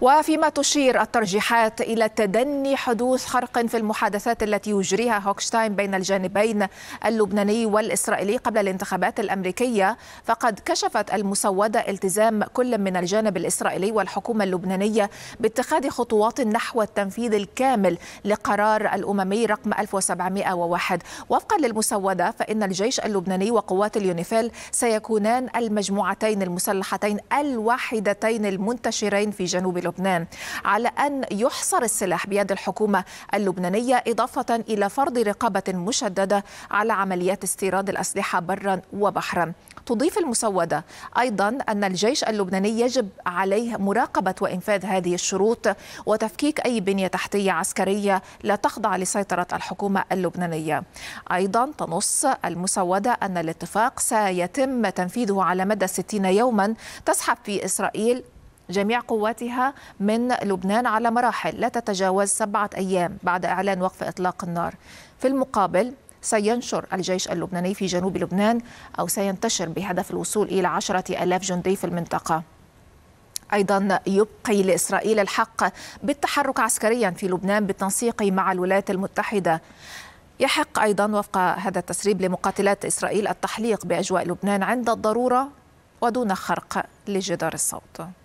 وفيما تشير الترجيحات إلى تدني حدوث خرق في المحادثات التي يجريها هوكشتاين بين الجانبين اللبناني والإسرائيلي قبل الانتخابات الأمريكية فقد كشفت المسودة التزام كل من الجانب الإسرائيلي والحكومة اللبنانية باتخاذ خطوات نحو التنفيذ الكامل لقرار الأممي رقم 1701 وفقا للمسودة فإن الجيش اللبناني وقوات اليونيفيل سيكونان المجموعتين المسلحتين الوحيدتين المنتشرين في جنوب لبنان على أن يحصر السلاح بيد الحكومة اللبنانية إضافة إلى فرض رقابة مشددة على عمليات استيراد الأسلحة برا وبحرا تضيف المسودة أيضا أن الجيش اللبناني يجب عليه مراقبة وإنفاذ هذه الشروط وتفكيك أي بنية تحتية عسكرية لا تخضع لسيطرة الحكومة اللبنانية أيضا تنص المسودة أن الاتفاق سيتم تنفيذه على مدى 60 يوما تسحب في إسرائيل جميع قواتها من لبنان على مراحل لا تتجاوز سبعة أيام بعد إعلان وقف إطلاق النار في المقابل سينشر الجيش اللبناني في جنوب لبنان أو سينتشر بهدف الوصول إلى عشرة ألاف جندي في المنطقة ايضا يبقي لاسرائيل الحق بالتحرك عسكريا في لبنان بالتنسيق مع الولايات المتحده يحق ايضا وفق هذا التسريب لمقاتلات اسرائيل التحليق باجواء لبنان عند الضروره ودون خرق لجدار الصوت